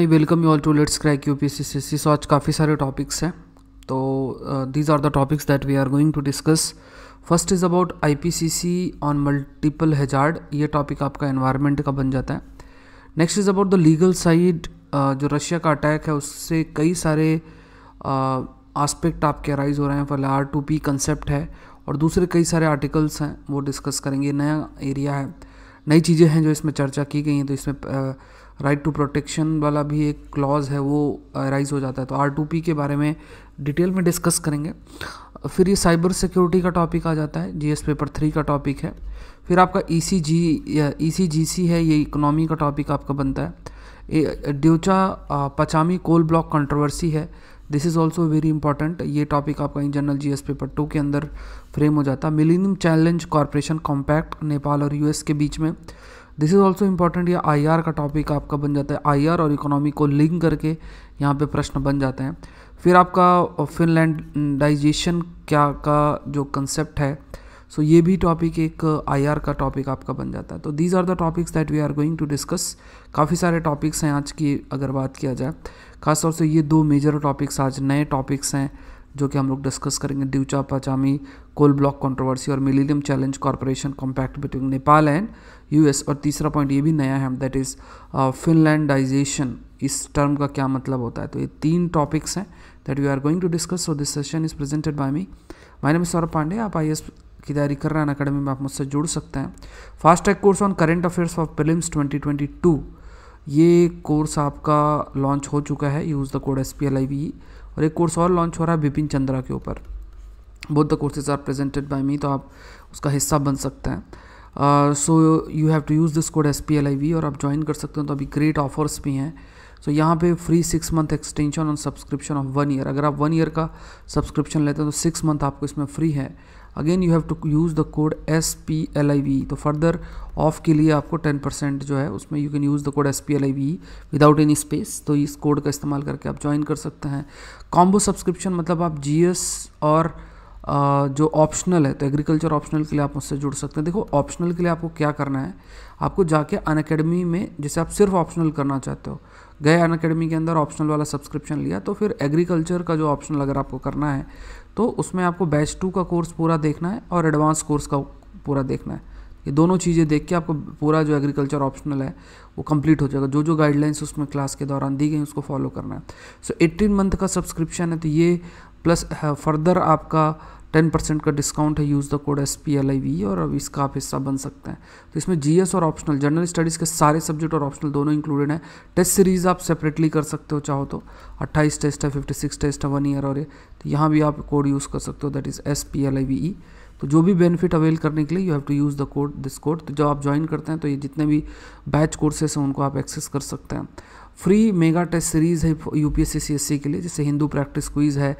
I welcome you all to let's crack U P C C so आज काफ़ी सारे topics हैं तो these are the topics that we are going to discuss first is about I P C C on multiple hazard ये topic आपका environment का बन जाता है next is about the legal side जो रशिया का अटैक है उससे कई सारे आस्पेक्ट आपके अराइज हो रहे हैं फल आर टू पी कंसेप्ट है और दूसरे कई सारे आर्टिकल्स हैं वो डिस्कस करेंगे नया एरिया है नई चीज़ें हैं जो इसमें चर्चा की गई हैं तो इसमें uh, राइट टू प्रोटेक्शन वाला भी एक क्लॉज है वो राइज हो जाता है तो आर टू पी के बारे में डिटेल में डिस्कस करेंगे फिर ये साइबर सिक्योरिटी का टॉपिक आ जाता है जी एस पेपर थ्री का टॉपिक है फिर आपका ई सी जी ई सी जी सी है ये इकोनॉमी का टॉपिक आपका बनता है Deocha Pachami coal block controversy है this is also very important ये टॉपिक आपका in general G paper two के अंदर फ्रेम हो जाता है millennium challenge corporation compact Nepal और यूएस के बीच में दिस इज़ ऑल्सो इंपॉर्टेंट ये आई का टॉपिक आपका बन जाता है आई और इकोनॉमी को लिंक करके यहाँ पे प्रश्न बन जाते हैं फिर आपका फिनलैंडाइजेशन क्या का जो कंसेप्ट है सो so ये भी टॉपिक एक आई का टॉपिक आपका बन जाता है तो these are the topics that we are going to discuss काफ़ी सारे टॉपिक्स हैं आज की अगर बात किया जाए खासतौर से ये दो मेजर टॉपिक्स आज नए टॉपिक्स हैं जो कि हम लोग डिस्कस करेंगे Deocha Pachami coal block controversy और millennium challenge corporation compact between Nepal and US और तीसरा पॉइंट ये भी नया है दैट इज़ फिनलैंडाइजेशन इस टर्म का क्या मतलब होता है तो ये तीन टॉपिक्स हैं that we are going to discuss so this session is presented by me my name Saurabh Pandey आप आई की तैयारी कर रहे हैं अकेडमी में आप मुझसे जुड़ सकते हैं fast track course on current affairs of film twenty ये कोर्स आपका लॉन्च हो चुका है use the code S P L I V और एक कोर्स और लॉन्च हो रहा है बिपिन चंद्रा के ऊपर both the courses are presented by me तो आप उसका हिस्सा बन सकते हैं so you have to use this code S P L I V और आप ज्वाइन कर सकते हो तो अभी ग्रेट ऑफर्स भी हैं सो so, यहाँ पे free six month extension on subscription of one year अगर आप वन ईयर का सब्सक्रिप्शन लेते हैं तो सिक्स मंथ आपको इसमें फ्री है again you have to use the code S P L I V तो फर्दर ऑफ के लिए आपको टेन परसेंट जो है उसमें you can use the code S P L I V without any space तो इस कोड का इस्तेमाल करके आप ज्वाइन कर सकते हैं कॉम्बो सब्सक्रिप्शन मतलब आप जी एस और जो ऑप्शनल है तो एग्रीकल्चर ऑप्शनल के लिए आप उससे जुड़ सकते हैं देखो ऑप्शनल के लिए आपको क्या करना है आपको जाके अन में जैसे आप सिर्फ ऑप्शनल करना चाहते हो गए अन अकेडमी के अंदर ऑप्शनल वाला सब्सक्रिप्शन लिया तो फिर एग्रीकल्चर का जो ऑप्शनल अगर आपको करना है तो उसमें आपको बैच टू का कोर्स पूरा देखना है और एडवांस कोर्स का पूरा देखना है ये दोनों चीज़ें देख के आपको पूरा जो एग्रीकल्चर ऑप्शनल है वो कंप्लीट हो जाएगा जो जो गाइडलाइंस उसमें क्लास के दौरान दी गई उसको फॉलो करना है सो 18 मंथ का सब्सक्रिप्शन है तो ये प्लस फर्दर हाँ, आपका टेन परसेंट का डिस्काउंट है use the code S P L I V और अब इसका आप हिस्सा बन सकते हैं तो इसमें जी एस और ऑप्शनल जनरल स्टडीज़ के सारे सब्जेक्ट और ऑप्शनल दोनों इंक्लूडेड हैं टेस्ट सीरीज़ आप सेपरेटली कर सकते हो चाहो तो अट्ठाईस टेस्ट है फिफ्टी सिक्स टेस्ट है वन ईयर और ये तो यहाँ भी आप कोड यूज़ कर सकते हो that is S P L I V E तो जो भी बेनिफिट अवेल करने के लिए you have to use the code this code तो जब आप ज्वाइन करते हैं तो ये जितने भी बैच कोर्सेस हैं उनको आप एक्सेस कर सकते हैं फ्री मेगा टेस्ट सीरीज़ है यू पी के लिए जैसे हिंदू प्रैक्टिस क्वीज़ है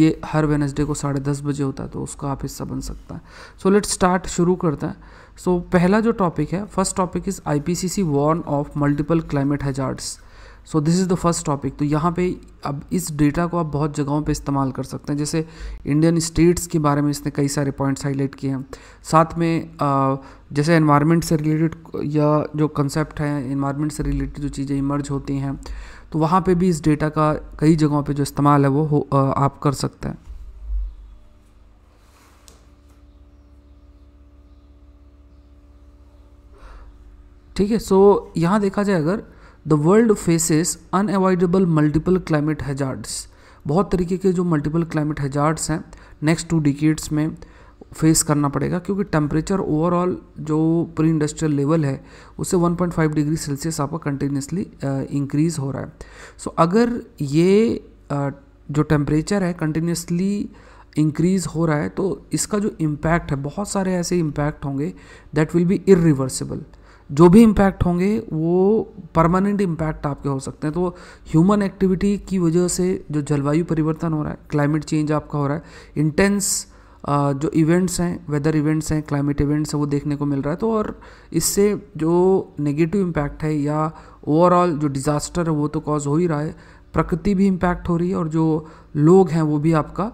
ये हर वेनसडे को साढ़े दस बजे होता है तो उसका आप हिस्सा बन सकता है सो लेट स्टार्ट शुरू करते हैं सो so, पहला जो टॉपिक है first topic is I P C C warn of multiple climate hazards so this is the first topic तो यहाँ पे अब इस डेटा को आप बहुत जगहों पे इस्तेमाल कर सकते हैं जैसे इंडियन स्टेट्स के बारे में इसने कई सारे पॉइंट्स हाईलाइट किए हैं साथ में आ, जैसे इन्वायरमेंट से रिलेटेड या जो कंसेप्ट है इन्वायरमेंट से रिलेटेड जो चीज़ें इमर्ज होती हैं तो वहाँ पर भी इस डेटा का कई जगहों पर जो इस्तेमाल है वो हो, आ, आप कर सकते हैं ठीक है सो यहाँ देखा जाए अगर the world faces unavoidable multiple climate hazards बहुत तरीके के जो मल्टीपल क्लाइमेट हैजार्ड्स हैं नेक्स्ट टू डिकेट्स में फेस करना पड़ेगा क्योंकि टेम्परेचर ओवरऑल जो प्री इंडस्ट्रियल लेवल है उससे 1.5 डिग्री सेल्सियस आपका कंटिन्यूसली इंक्रीज हो रहा है सो so, अगर ये uh, जो टेम्परेचर है कंटिन्यूसली इंक्रीज हो रहा है तो इसका जो इम्पैक्ट है बहुत सारे ऐसे इम्पैक्ट होंगे दैट विल बी इरिवर्सिबल जो भी इम्पैक्ट होंगे वो परमानेंट इम्पैक्ट आपके हो सकते हैं तो ह्यूमन एक्टिविटी की वजह से जो जलवायु परिवर्तन हो रहा है क्लाइमेट चेंज आपका हो रहा है इंटेंस जो इवेंट्स हैं वेदर इवेंट्स हैं क्लाइमेट इवेंट्स हैं वो देखने को मिल रहा है तो और इससे जो नेगेटिव इम्पैक्ट है या ओवरऑल जो डिज़ास्टर है वो तो कॉज हो ही रहा है प्रकृति भी इम्पैक्ट हो रही है और जो लोग हैं वो भी आपका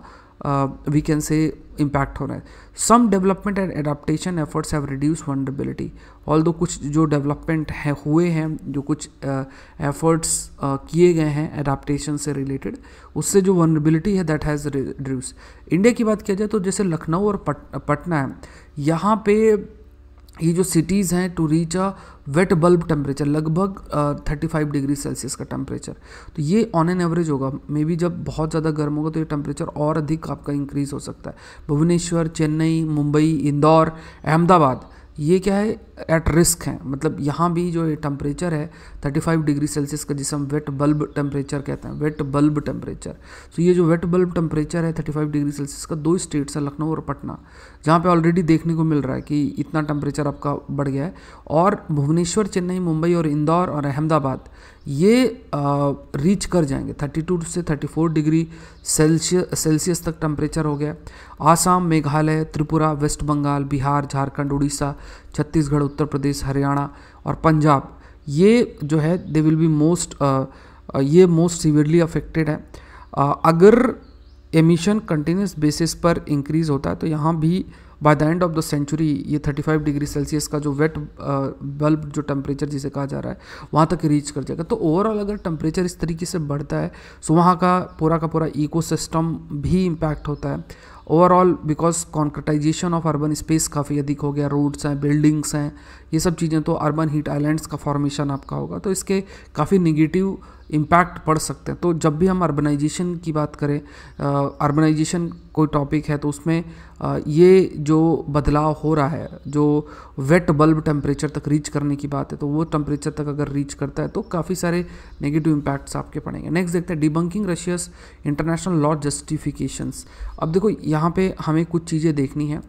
वी कैन से इम्पैक्ट हो रहा है some development and adaptation efforts have reduce vulnerability although कुछ जो डेवलपमेंट है हुए हैं जो कुछ एफर्ट्स किए गए हैं अडाप्टेशन से रिलेटेड उससे जो वनरेबिलिटी है दैट हैज़ रिड्यूस इंडिया की बात किया जाए तो जैसे लखनऊ और पट, पटना है यहाँ पे ये जो सिटीज़ हैं to reach a wet bulb temperature लगभग थर्टी फाइव डिग्री सेल्सियस का टेम्परेचर तो ये ऑन एन एवरेज होगा मे बी जब बहुत ज़्यादा गर्म होगा तो ये टेम्परेचर और अधिक आपका इंक्रीज़ हो सकता है भुवनेश्वर चेन्नई मुंबई इंदौर अहमदाबाद ये क्या है एट रिस्क हैं मतलब यहाँ भी जो टेम्परेचर है 35 डिग्री सेल्सियस का जिसे हम वेट बल्ब टेम्परेचर कहते हैं वेट बल्ब टेम्परेचर तो ये जो वेट बल्ब टेम्परेचर है 35 डिग्री सेल्सियस का दो स्टेट्स है लखनऊ और पटना जहाँ पे ऑलरेडी देखने को मिल रहा है कि इतना टेम्परेचर आपका बढ़ गया है और भुवनेश्वर चेन्नई मुंबई और इंदौर और अहमदाबाद ये आ, रीच कर जाएंगे 32 से 34 डिग्री सेल्सियस सेल्सियस तक टेम्परेचर हो गया आसाम मेघालय त्रिपुरा वेस्ट बंगाल बिहार झारखंड उड़ीसा छत्तीसगढ़ उत्तर प्रदेश हरियाणा और पंजाब ये जो है दे विल बी मोस्ट ये मोस्ट सीवियरली अफेक्टेड है uh, अगर एमिशन कंटिन्यूस बेसिस पर इंक्रीज़ होता है तो यहाँ भी by the end of the century ये 35 डिग्री सेल्सियस का जो वेट बल्ब uh, जो टेम्परेचर जिसे कहा जा रहा है वहाँ तक रीच कर जाएगा तो ओवरऑल अगर टेम्परेचर इस तरीके से बढ़ता है सो तो वहाँ का पूरा का पूरा इकोसिस्टम भी इम्पैक्ट होता है overall because concretization of urban space काफ़ी अधिक हो गया रोड्स हैं बिल्डिंग्स हैं ये सब चीज़ें तो अर्बन हीट आइलैंड्स का फॉर्मेशन आपका होगा तो इसके काफ़ी निगेटिव इम्पैक्ट पड़ सकते हैं तो जब भी हम अर्बनाइजेशन की बात करें अर्बनाइजेशन कोई टॉपिक है तो उसमें आ, ये जो बदलाव हो रहा है जो वेट बल्ब टेम्परेचर तक रीच करने की बात है तो वो टेम्परेचर तक अगर रीच करता है तो काफ़ी सारे नेगेटिव इम्पैक्ट्स आपके पड़ेंगे नेक्स्ट देखते हैं debunking Russia's international law justifications अब देखो यहाँ पे हमें कुछ चीज़ें देखनी है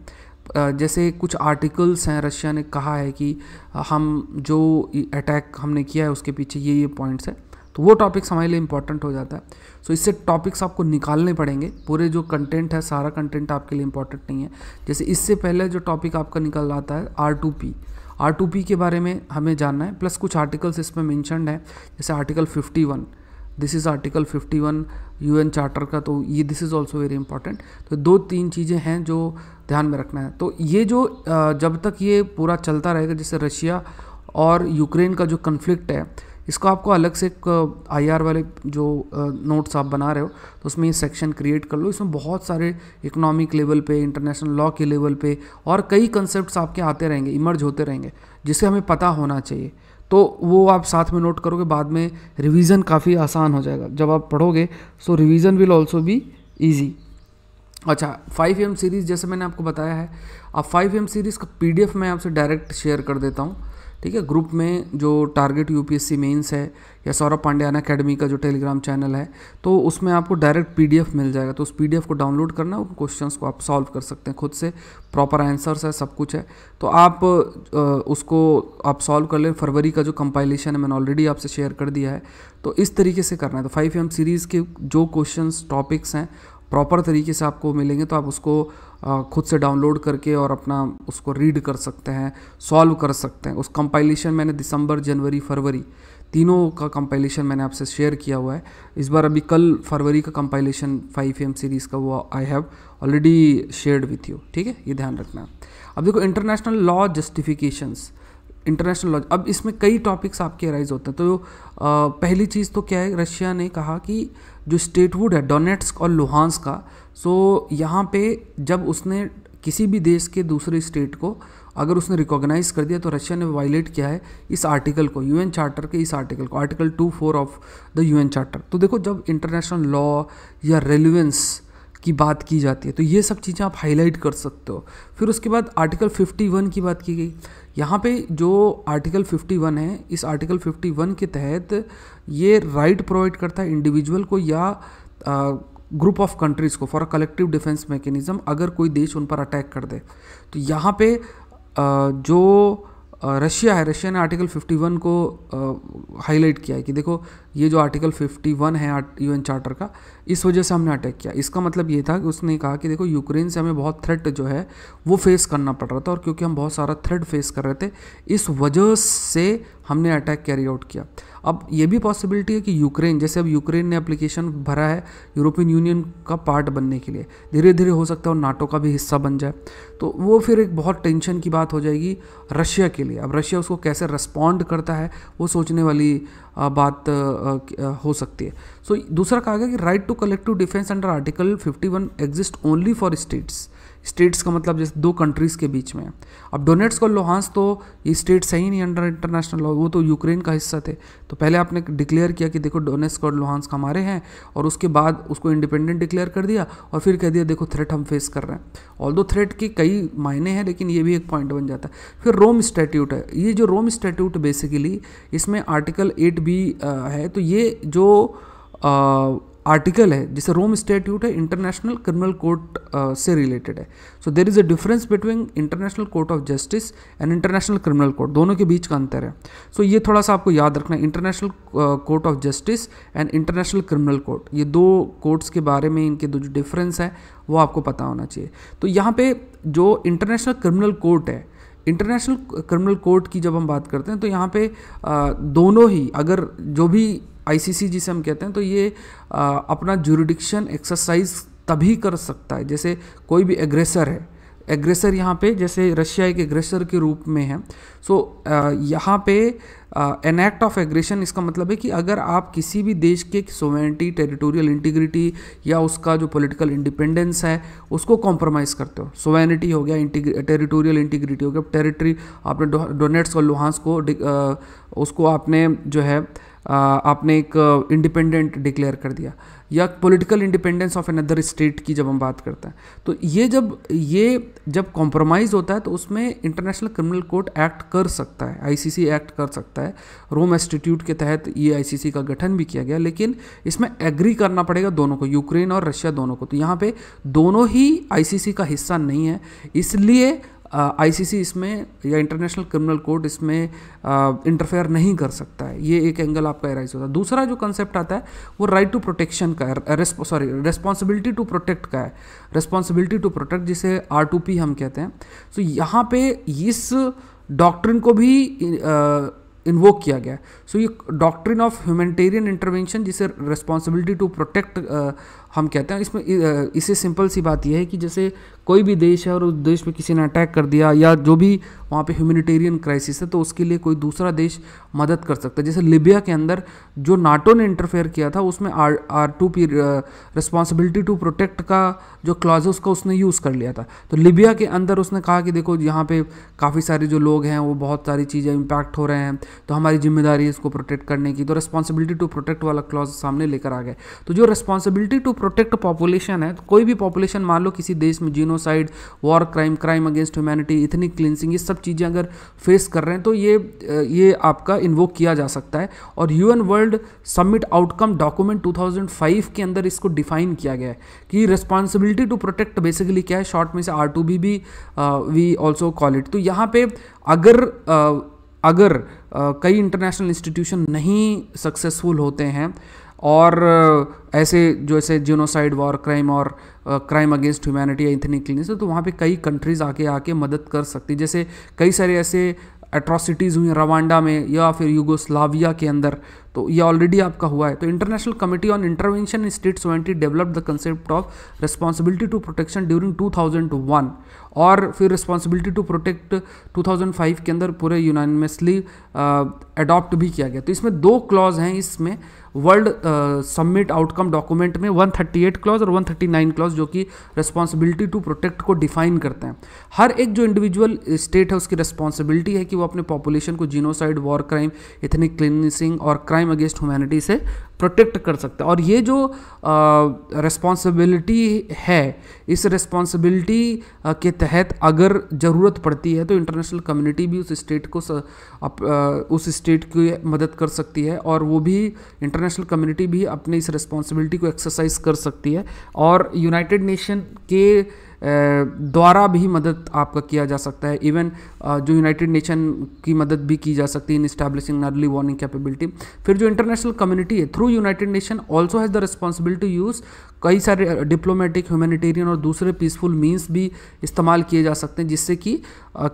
जैसे कुछ आर्टिकल्स हैं रशिया ने कहा है कि हम जो अटैक हमने किया है उसके पीछे ये ये पॉइंट्स हैं तो वो टॉपिक्स हमारे लिए इंपॉर्टेंट हो जाता है सो so, इससे टॉपिक्स आपको निकालने पड़ेंगे पूरे जो कंटेंट है सारा कंटेंट आपके लिए इंपॉर्टेंट नहीं है जैसे इससे पहले जो टॉपिक आपका निकल आता है R two P R two P के बारे में हमें जानना है प्लस कुछ आर्टिकल्स इसमें मैंशनड है जैसे article fifty one this is article fifty one U N charter का तो ये this is also very important तो दो तीन चीज़ें हैं जो ध्यान में रखना है तो ये जो जब तक ये पूरा चलता रहेगा जैसे रशिया और यूक्रेन का जो कन्फ्लिक्ट है इसको आपको अलग से एक आई वाले जो नोट्स आप बना रहे हो तो उसमें ये सेक्शन क्रिएट कर लो इसमें बहुत सारे इकोनॉमिक लेवल पे इंटरनेशनल लॉ के लेवल पे और कई कंसेप्ट आपके आते रहेंगे इमर्ज होते रहेंगे जिसे हमें पता होना चाहिए तो वो आप साथ में नोट करोगे बाद में रिवीजन काफ़ी आसान हो जाएगा जब आप पढ़ोगे so revision will also be easy अच्छा फाइव एम सीरीज़ जैसे मैंने आपको बताया है अब फाइव एम सीरीज़ का पीडीएफ मैं आपसे डायरेक्ट शेयर कर देता हूँ ठीक है ग्रुप में जो टारगेट यूपीएससी मेंस है या सौरभ पांड्यान अकेडमी का जो टेलीग्राम चैनल है तो उसमें आपको डायरेक्ट पीडीएफ मिल जाएगा तो उस पीडीएफ को डाउनलोड करना उन क्वेश्चंस को आप सॉल्व कर सकते हैं खुद से प्रॉपर आंसर्स है सब कुछ है तो आप उसको आप सॉल्व कर लें फरवरी का जो कंपाइलेशन है मैंने ऑलरेडी आपसे शेयर कर दिया है तो इस तरीके से करना है तो फाइव एम सीरीज़ के जो क्वेश्चन टॉपिक्स हैं प्रॉपर तरीके से आपको मिलेंगे तो आप उसको खुद से डाउनलोड करके और अपना उसको रीड कर सकते हैं सॉल्व कर सकते हैं उस कंपाइलेशन मैंने दिसंबर जनवरी फरवरी तीनों का कंपाइलेशन मैंने आपसे शेयर किया हुआ है इस बार अभी कल फरवरी का कंपाइलेशन फाइव एम सीरीज़ का वो I have already shared with you ठीक है ये ध्यान रखना अब देखो international law justifications international law अब इसमें कई टॉपिक्स आपके अराइज होते हैं तो आ, पहली चीज़ तो क्या है रशिया ने कहा कि जो स्टेटवुड है डोनेट्स और लुहानस का सो यहाँ पे जब उसने किसी भी देश के दूसरे स्टेट को अगर उसने रिकॉग्नाइज कर दिया तो रशिया ने वायलेट किया है इस आर्टिकल को यूएन चार्टर के इस आर्टिकल को article two four of the UN charter तो देखो जब इंटरनेशनल लॉ या रेलिवेंस की बात की जाती है तो ये सब चीज़ें आप हाईलाइट कर सकते हो फिर उसके बाद आर्टिकल 51 की बात की गई यहाँ पे जो आर्टिकल 51 है इस आर्टिकल 51 के तहत ये राइट प्रोवाइड करता है इंडिविजुअल को या ग्रुप ऑफ कंट्रीज़ को for a collective defence mechanism अगर कोई देश उन पर अटैक कर दे तो यहाँ पे आ, जो रशिया है रशिया ने आर्टिकल 51 को हाईलाइट किया है कि देखो ये जो आर्टिकल 51 है यूएन चार्टर का इस वजह से हमने अटैक किया इसका मतलब ये था कि उसने कहा कि देखो यूक्रेन से हमें बहुत थ्रेट जो है वो फेस करना पड़ रहा था और क्योंकि हम बहुत सारा थ्रेट फेस कर रहे थे इस वजह से हमने अटैक कैरी आउट किया अब ये भी पॉसिबिलिटी है कि यूक्रेन जैसे अब यूक्रेन ने अप्लीकेशन भरा है यूरोपियन यूनियन का पार्ट बनने के लिए धीरे धीरे हो सकता है और नाटो का भी हिस्सा बन जाए तो वो फिर एक बहुत टेंशन की बात हो जाएगी रशिया के लिए अब रशिया उसको कैसे रिस्पॉन्ड करता है वो सोचने वाली बात हो सकती है सो so, दूसरा कहा गया कि right to collective defence under article 51 exist only for states states का मतलब जैसे दो कंट्रीज़ के बीच में अब डोनेट्स और लोहांस तो ये स्टेट्स है ही नहीं अंडर इंटरनेशनल लॉ वो तो यूक्रेन का हिस्सा थे तो पहले आपने डिक्लेयर किया कि देखो डोनेट्स और लोहानस हमारे हैं और उसके बाद उसको इंडिपेंडेंट डिक्लेयर कर दिया और फिर कह दिया देखो थ्रेट हम फेस कर रहे हैं ऑल दो थ्रेट के कई मायने हैं लेकिन ये भी एक पॉइंट बन जाता है फिर रोम स्टैट्यूट है ये जो रोम स्टैट्यूट बेसिकली इसमें आर्टिकल एट बी है तो ये जो आर्टिकल है जिसे रोम स्टेट्यूट है इंटरनेशनल क्रिमिनल कोर्ट से रिलेटेड है so there is a difference between international court of justice and international criminal court दोनों के बीच का अंतर है सो so, ये थोड़ा सा आपको याद रखना है international court of justice and international criminal court ये दो कोर्ट्स के बारे में इनके जो डिफरेंस है वो आपको पता होना चाहिए तो यहाँ पे जो इंटरनेशनल क्रिमिनल कोर्ट है इंटरनेशनल क्रिमिनल कोर्ट की जब हम बात करते हैं तो यहाँ पे uh, दोनों ही अगर जो भी आईसीसी जिसे हम कहते हैं तो ये आ, अपना जुरिडिक्शन एक्सरसाइज तभी कर सकता है जैसे कोई भी एग्रेसर है एग्रेसर यहाँ पे जैसे रशिया एक एग्रेसर के रूप में है सो so, यहाँ पे एन एक्ट ऑफ एग्रेशन इसका मतलब है कि अगर आप किसी भी देश के सोवेनिटी टेरिटोरियल इंटीग्रिटी या उसका जो पॉलिटिकल इंडिपेंडेंस है उसको कॉम्प्रोमाइज़ करते हो सोवेनिटी हो गया टेरिटोरियल इंटीग्रिटी हो गया टेरिटरी आपने डोनेट्स और लुहांस को आ, उसको आपने जो है आपने एक इंडिपेंडेंट डिक्लेयर कर दिया या political independence of another state की जब हम बात करते हैं तो ये जब ये जब कॉम्प्रोमाइज़ होता है तो उसमें इंटरनेशनल क्रिमिनल कोर्ट एक्ट कर सकता है आईसीसी एक्ट कर सकता है रोम इंस्टीट्यूट के तहत ये आईसीसी का गठन भी किया गया लेकिन इसमें एग्री करना पड़ेगा दोनों को यूक्रेन और रशिया दोनों को तो यहाँ पर दोनों ही आईसीसी का हिस्सा नहीं है इसलिए आईसीसी इसमें या इंटरनेशनल क्रिमिनल कोर्ट इसमें इंटरफेयर नहीं कर सकता है ये एक एंगल आपका एराइज होता है दूसरा जो कंसेप्ट आता है वो राइट टू प्रोटेक्शन का है सॉरी रेस्पॉन्सिबिलिटी टू प्रोटेक्ट का है रेस्पॉन्सिबिलिटी टू प्रोटेक्ट जिसे आर टू पी हम कहते हैं सो so, यहाँ पे इस डॉक्ट्रिन को भी इन्वोक किया गया सो so, ये डॉक्ट्रिन ऑफ ह्यूमेटेरियन इंटरवेंशन जिसे रेस्पॉन्सिबिलिटी टू प्रोटेक्ट हम कहते हैं इसमें इससे सिंपल सी बात यह है कि जैसे कोई भी देश है और उस देश में किसी ने अटैक कर दिया या जो भी वहाँ पे ह्यूमिनिटेरियन क्राइसिस है तो उसके लिए कोई दूसरा देश मदद कर सकता है जैसे लिबिया के अंदर जो नाटो ने इंटरफेयर किया था उसमें R R two P responsibility to protect का जो क्लॉज है उसका उसने यूज़ कर लिया था तो लिबिया के अंदर उसने कहा कि देखो यहाँ पर काफ़ी सारे जो लोग हैं वो बहुत सारी चीज़ें इम्पैक्ट हो रहे हैं तो हमारी जिम्मेदारी है इसको प्रोटेक्ट करने की तो रिस्पॉन्सिबिलिटी टू प्रोटेक्ट वाला क्लॉज सामने लेकर आ गए तो जो रिस्पॉन्सिबिलिटी टू प्रोटेक्ट पॉपुलेशन है तो कोई भी पॉपुलेशन मान लो किसी देश में genocide war crime crime against humanity ethnic cleansing ये सब चीज़ें अगर फेस कर रहे हैं तो ये ये आपका इन्वोक किया जा सकता है और U world summit outcome document two के अंदर इसको डिफाइन किया गया है कि रिस्पॉन्सिबिलिटी टू प्रोटेक्ट बेसिकली क्या है शॉर्ट में से आर टू बी भी वी ऑल्सो कॉल इट तो यहाँ पे अगर uh, अगर uh, कई इंटरनेशनल इंस्टीट्यूशन नहीं सक्सेसफुल होते हैं और ऐसे जो ऐसे जिनोसाइड वॉर क्राइम और क्राइम अगेंस्ट ह्यूमैनिटी या इथनिक क्लिनिक तो वहाँ पे कई कंट्रीज़ आके आके मदद कर सकती जैसे कई सारे ऐसे एट्रॉसिटीज़ हुई रवांडा में या फिर यूगोस्लाविया के अंदर तो ये ऑलरेडी आपका हुआ है तो international committee on intervention in state sovereignty develop the concept of responsibility to protection during two thousand one और फिर responsibility to protect two thousand five के अंदर पूरे यूनानिमसली अडॉप्ट भी किया गया तो इसमें दो क्लॉज हैं इसमें वर्ल्ड सबमिट आउटकम डॉक्यूमेंट में 138 क्लॉज और 139 क्लॉज जो कि रिस्पॉन्सिबिलिटी टू प्रोटेक्ट को डिफाइन करते हैं हर एक जो इंडिविजुअल स्टेट है उसकी रिस्पॉन्सिबिलिटी है कि वो अपने पॉपुलेशन को genocide war crime ethnic cleansing और क्राइम अगेंस्ट ह्यूमैनिटी से प्रोटेक्ट कर सकता है और ये जो रिस्पॉन्सिबिलिटी है इस रिस्पॉन्सिबिलिटी के तहत अगर ज़रूरत पड़ती है तो इंटरनेशनल कम्युनिटी भी उस स्टेट को स, अप, आ, उस स्टेट की मदद कर सकती है और वो भी इंटरनेशनल इंटरनेशनल कम्युनिटी भी अपने इस रिस्पॉन्सिबिलिटी को एक्सरसाइज कर सकती है और यूनाइटेड नेशन के द्वारा भी मदद आपका किया जा सकता है इवन जो यूनाइटेड नेशन की मदद भी की जा सकती है in establishing early warning capability फिर जो इंटरनेशनल कम्युनिटी है through United Nation also has the responsibility to use कई सारे डिप्लोमेटिक ह्यूमैनिटेरियन और दूसरे पीसफुल मीन्स भी इस्तेमाल किए जा सकते हैं जिससे कि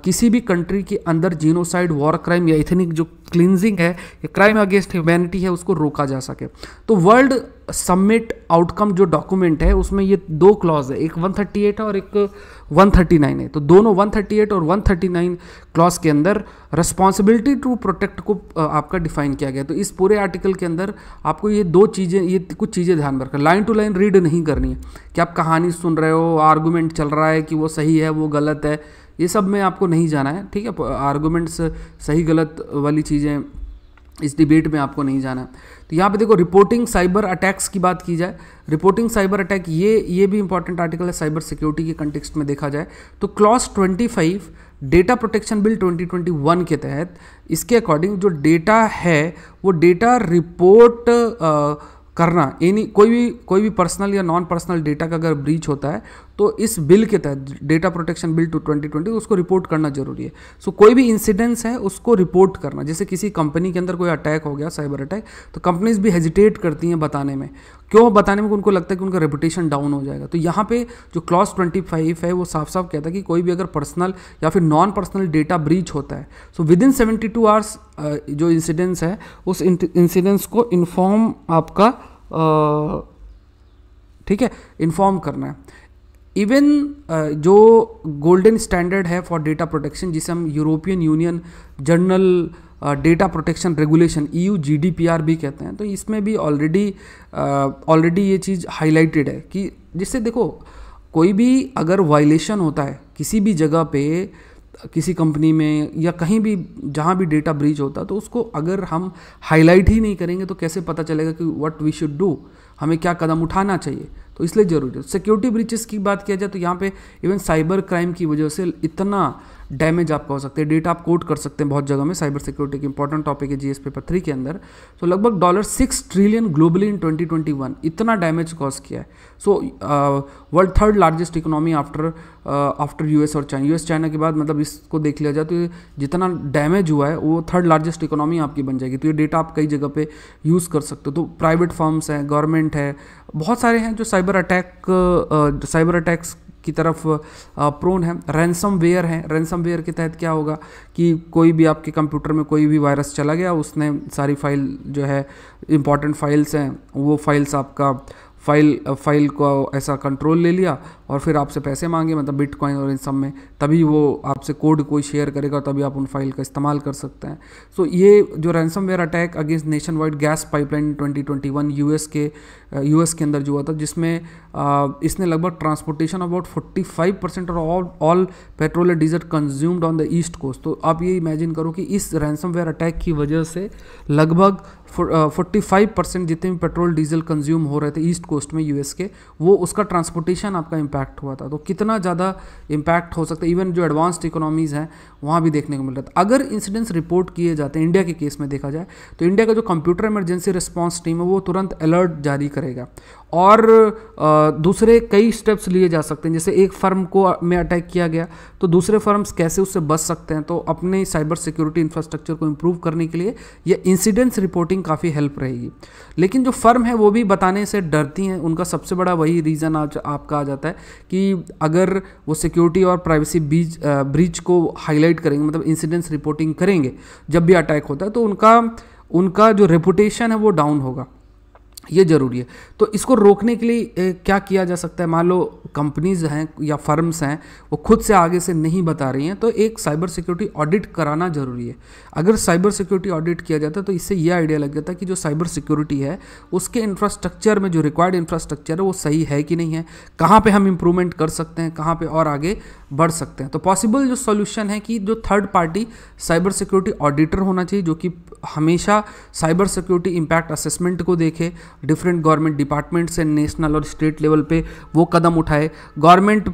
किसी भी कंट्री के अंदर जीनोसाइड वॉर क्राइम या इथनिक जो क्लिनजिंग है या क्राइम अगेंस्ट ह्यूमैनिटी है उसको रोका जा सके तो वर्ल्ड सबमिट आउटकम जो डॉक्यूमेंट है उसमें ये दो क्लॉज है एक 138 है और एक 139 है तो दोनों 138 और 139 क्लॉज के अंदर रिस्पॉन्सिबिलिटी टू प्रोटेक्ट को आपका डिफाइन किया गया तो इस पूरे आर्टिकल के अंदर आपको ये दो चीज़ें ये कुछ चीज़ें ध्यान में रखना लाइन टू लाइन रीड नहीं करनी है कि आप कहानी सुन रहे हो आर्गूमेंट चल रहा है कि वो सही है वो गलत है ये सब में आपको नहीं जाना है ठीक है आर्गूमेंट्स सही गलत वाली चीज़ें इस डिबेट में आपको नहीं जाना है तो यहाँ पे देखो रिपोर्टिंग साइबर अटैक्स की बात की जाए रिपोर्टिंग साइबर अटैक ये ये भी इंपॉर्टेंट आर्टिकल है साइबर सिक्योरिटी के कंटेक्स्ट में देखा जाए तो ट्वेंटी 25 डेटा प्रोटेक्शन बिल 2021 के तहत इसके अकॉर्डिंग जो डेटा है वो डेटा रिपोर्ट करना यानी कोई भी कोई भी पर्सनल या नॉन पर्सनल डेटा का अगर ब्रीच होता है तो इस बिल के तहत data protection bill two twenty twenty उसको रिपोर्ट करना जरूरी है सो so, कोई भी इंसिडेंस है उसको रिपोर्ट करना जैसे किसी कंपनी के अंदर कोई अटैक हो गया साइबर अटैक तो कंपनीज भी हेजिटेट करती हैं बताने में क्यों बताने में उनको लगता है कि उनका रेपुटेशन डाउन हो जाएगा तो यहाँ पे जो क्लॉस ट्वेंटी फाइव है वो साफ साफ कहता है कि कोई भी अगर पर्सनल या फिर नॉन पर्सनल डेटा ब्रीच होता है so within seventy two hours जो इंसिडेंस है उस इंसिडेंस को इन्फॉर्म आपका ठीक है इन्फॉर्म करना है इवन uh, जो गोल्डन स्टैंडर्ड है फॉर डेटा प्रोटेक्शन जिसे हम European Union general data protection regulation E U G D P R भी कहते हैं तो इसमें भी ऑलरेडी ऑलरेडी uh, ये चीज़ हाईलाइटेड है कि जिससे देखो कोई भी अगर वायलेशन होता है किसी भी जगह पे किसी कंपनी में या कहीं भी जहाँ भी डेटा ब्रीच होता तो उसको अगर हम हाईलाइट ही नहीं करेंगे तो कैसे पता चलेगा कि व्हाट वी शुड डू हमें क्या कदम उठाना चाहिए तो इसलिए ज़रूरी है सिक्योरिटी ब्रिचेस की बात किया जाए तो यहाँ पे इवन साइबर क्राइम की वजह से इतना डैमेज आपका हो सकता है डेटा आप कोट कर सकते हैं बहुत जगह में साइबर सिक्योरिटी के इंपॉर्टेंट टॉपिक है जीएस पेपर थ्री के अंदर तो लगभग dollar six trillion globally in 2021 इतना डैमेज कॉज किया है so world third largest economy after after US और चाइना यूएस चाइना के बाद मतलब इसको देख लिया जाए तो जितना डैमेज हुआ है वो थर्ड लार्जेस्ट इकोनॉमी आपकी बन जाएगी तो ये डेटा आप कई जगह पर यूज़ कर सकते हो तो प्राइवेट फर्म्स हैं गवर्नमेंट है बहुत सारे हैं जो साइबर अटैक साइबर अटैक्स की तरफ प्रोन है रैनसम वेयर है रैनसम वेयर के तहत क्या होगा कि कोई भी आपके कंप्यूटर में कोई भी वायरस चला गया उसने सारी फाइल जो है इंपॉर्टेंट फाइल्स हैं वो फाइल्स आपका फाइल फाइल को ऐसा कंट्रोल ले लिया और फिर आपसे पैसे मांगे मतलब बिटकॉइन और इन सब में तभी वो आपसे कोड कोई शेयर करेगा तभी आप उन फाइल का इस्तेमाल कर सकते हैं सो so, ये जो ransom attack against nationwide gas pipeline 2021 US के यूएस के अंदर जो हुआ था जिसमें इसने लगभग ट्रांसपोर्टेशन अबाउट 45 परसेंट और all petrol and diesel consumed on the east coast तो आप ये इमेजिन करो कि इस रैनसम अटैक की वजह से लगभग फोर्टी फाइव परसेंट जितने भी पेट्रोल डीजल कंज्यूम हो रहे थे ईस्ट कोस्ट में यूएस के वो उसका ट्रांसपोर्टेशन आपका इम्पैक्ट हुआ था तो कितना ज़्यादा इम्पैक्ट हो सकता है इवन जो एडवांस्ड इकोनॉमीज़ हैं वहाँ भी देखने को मिल रहा था अगर इंसिडेंट्स रिपोर्ट किए जाते हैं इंडिया के केस में देखा जाए तो इंडिया का जो कंप्यूटर इमरजेंसी रिस्पॉन्स टीम है वो तुरंत अलर्ट जारी करेगा और दूसरे कई स्टेप्स लिए जा सकते हैं जैसे एक फर्म को में अटैक किया गया तो दूसरे फर्म्स कैसे उससे बच सकते हैं तो अपने साइबर सिक्योरिटी इंफ्रास्ट्रक्चर को इम्प्रूव करने के लिए यह इंसिडेंट्स रिपोर्टिंग काफ़ी हेल्प रहेगी लेकिन जो फर्म है वो भी बताने से डरती हैं उनका सबसे बड़ा वही रीज़न आज आपका आ जाता है कि अगर वो सिक्योरिटी और प्राइवेसी बीच ब्रीच को हाईलाइट करेंगे मतलब इंसिडेंस रिपोर्टिंग करेंगे जब भी अटैक होता है तो उनका उनका जो रेपुटेशन है वो डाउन होगा ये ज़रूरी है तो इसको रोकने के लिए ए, क्या किया जा सकता है मान लो कंपनीज हैं या फर्म्स हैं वो खुद से आगे से नहीं बता रही हैं तो एक साइबर सिक्योरिटी ऑडिट कराना ज़रूरी है अगर साइबर सिक्योरिटी ऑडिट किया जाता तो इससे ये आइडिया लग जाता कि जो साइबर सिक्योरिटी है उसके इंफ्रास्ट्रक्चर में जो रिक्वायर्ड इंफ्रास्ट्रक्चर है वो सही है कि नहीं है कहाँ पर हम इम्प्रूवमेंट कर सकते हैं कहाँ पर और आगे बढ़ सकते हैं तो पॉसिबल जो सोल्यूशन है कि जो third party cyber security auditor होना चाहिए जो कि हमेशा साइबर सिक्योरिटी इम्पैक्ट असेसमेंट को देखे different government departments and national और स्टेट लेवल पे वो कदम उठाए गवर्नमेंट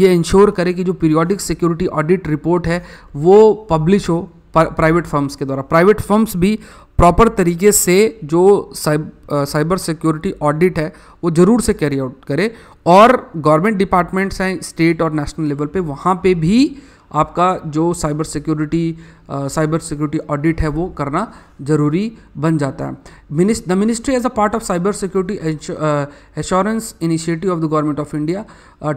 ये इंश्योर करे कि जो पीरियोडिक सिक्योरिटी ऑडिट रिपोर्ट है वो पब्लिश हो प्राइवेट फर्म्स के द्वारा प्राइवेट फर्म्स भी प्रॉपर तरीके से जो साइब, साइबर सिक्योरिटी ऑडिट है वो ज़रूर से कैरी आउट करे और गवर्नमेंट डिपार्टमेंट्स हैं स्टेट और नेशनल लेवल पे वहाँ पे भी आपका जो cyber security cyber security audit है वो करना ज़रूरी बन जाता है the ministry as a part of cyber security assurance initiative of the government of India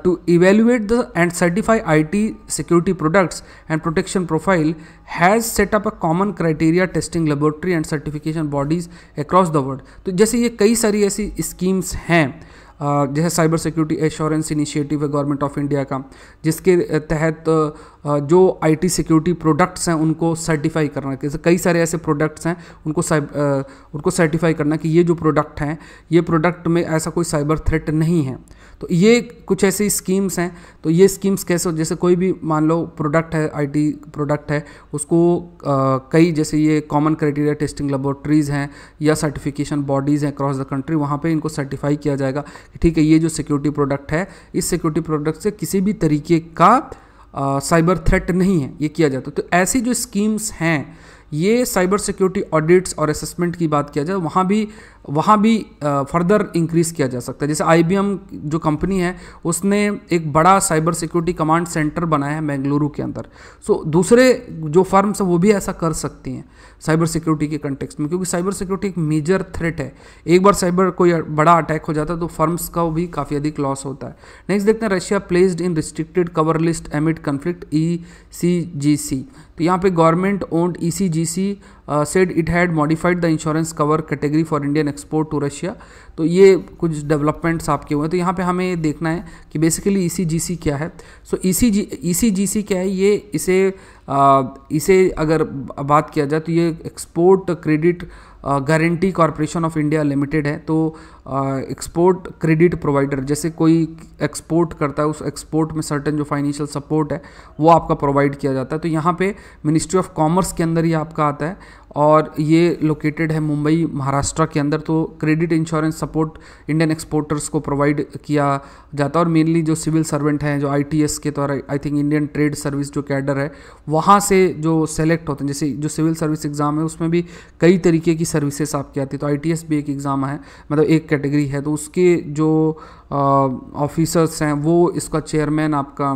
to evaluate the and certify IT security products and protection profile has set up a common criteria testing laboratory and certification bodies across the world तो जैसे ये कई सारी ऐसी schemes हैं जैसे cyber security assurance initiative है government of India का जिसके तहत जो आईटी सिक्योरिटी प्रोडक्ट्स हैं उनको सर्टिफाई करना जैसे कई सारे ऐसे प्रोडक्ट्स हैं उनको उनको सर्टिफाई करना कि ये जो प्रोडक्ट हैं ये प्रोडक्ट में ऐसा कोई साइबर थ्रेट नहीं है तो ये कुछ ऐसी स्कीम्स हैं तो ये स्कीम्स कैसे हो जैसे कोई भी मान लो प्रोडक्ट है आईटी प्रोडक्ट है उसको आ, कई जैसे ये कॉमन क्राइटेरिया टेस्टिंग लेबोरेटरीज़ हैं या सर्टिफिकेशन बॉडीज़ हैं अक्रॉस द कंट्री वहाँ पे इनको सर्टिफाई किया जाएगा कि ठीक है ये जो सिक्योरिटी प्रोडक्ट है इस सिक्योरिटी प्रोडक्ट से किसी भी तरीके का साइबर थ्रेट नहीं है ये किया जाता तो, तो ऐसी जो स्कीम्स हैं ये साइबर सिक्योरिटी ऑडिट्स और असेसमेंट की बात किया जाए वहाँ भी वहाँ भी फर्दर इंक्रीज़ किया जा सकता है जैसे आई जो कंपनी है उसने एक बड़ा साइबर सिक्योरिटी कमांड सेंटर बनाया है बेंगलुरु के अंदर सो so, दूसरे जो फर्म्स हैं वो भी ऐसा कर सकती हैं साइबर सिक्योरिटी के कंटेक्स में क्योंकि साइबर सिक्योरिटी एक मेजर थ्रेट है एक बार साइबर कोई बड़ा अटैक हो जाता है तो फर्म्स का भी काफ़ी अधिक लॉस होता है नेक्स्ट देखते हैं Russia placed in restricted cover list amid conflict E C G C तो यहाँ पे government owned E C G C said it had modified the insurance cover category for Indian export to Russia तो ये कुछ developments आपके हुए हैं तो यहाँ पे हमें देखना है कि बेसिकली ई सी जी सी क्या है सो ई सी जी ई सी जी सी क्या है ये इसे आ, uh, इसे अगर बात किया जाए तो ये export credit guarantee corporation of India limited है तो एक्सपोर्ट क्रेडिट प्रोवाइडर जैसे कोई एक्सपोर्ट करता है उस एक्सपोर्ट में सर्टन जो फाइनेंशियल सपोर्ट है वो आपका प्रोवाइड किया जाता है तो यहाँ पे मिनिस्ट्री ऑफ कॉमर्स के अंदर ही आपका आता है और ये लोकेटेड है मुंबई महाराष्ट्र के अंदर तो credit insurance support Indian exporters को प्रोवाइड किया जाता है और मेनली जो सिविल सर्वेंट हैं जो आई के द्वारा I think Indian trade service जो कैडर है वहाँ से जो सेलेक्ट होते हैं जैसे जो सिविल सर्विस एग्ज़ाम है उसमें भी कई तरीके की सर्विसेज आपकी आती है तो आई भी एक एग्ज़ाम है मतलब एक कैटेगरी है तो उसके जो ऑफिसर्स हैं वो इसका चेयरमैन आपका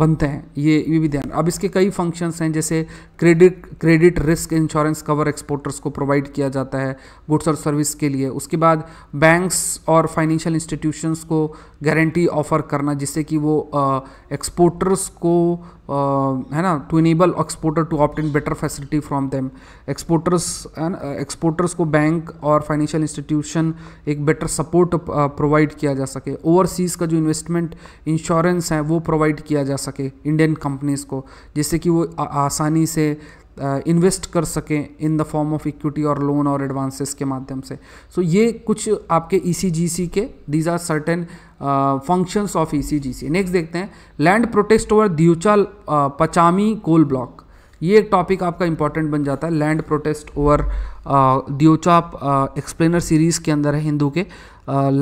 बनते हैं ये ये भी ध्यान अब इसके कई फंक्शंस हैं जैसे credit credit risk insurance cover exporters को प्रोवाइड किया जाता है गुड्स और सर्विस के लिए उसके बाद बैंक्स और फाइनेंशियल इंस्टीट्यूशंस को गारंटी ऑफर करना जिससे कि वो एक्सपोर्टर्स को Uh, है ना to enable exporter to obtain better facility from them exporters exporters को बैंक और फाइनेंशियल इंस्टीट्यूशन एक बेटर सपोर्ट प्रोवाइड किया जा सके ओवरसीज़ का जो इन्वेस्टमेंट इंश्योरेंस है वो प्रोवाइड किया जा सके इंडियन कंपनीज़ को जिससे कि वो आसानी से इन्वेस्ट uh, कर सकें in the form of equity और लोन और एडवांसेस के माध्यम से सो so, ये कुछ आपके ई e के these are certain functions of ECGC next देखते हैं land protest over Deocha Pachami coal block ये एक टॉपिक आपका इंपॉर्टेंट बन जाता है land protest over Deocha explainer series के अंदर है हिंदू के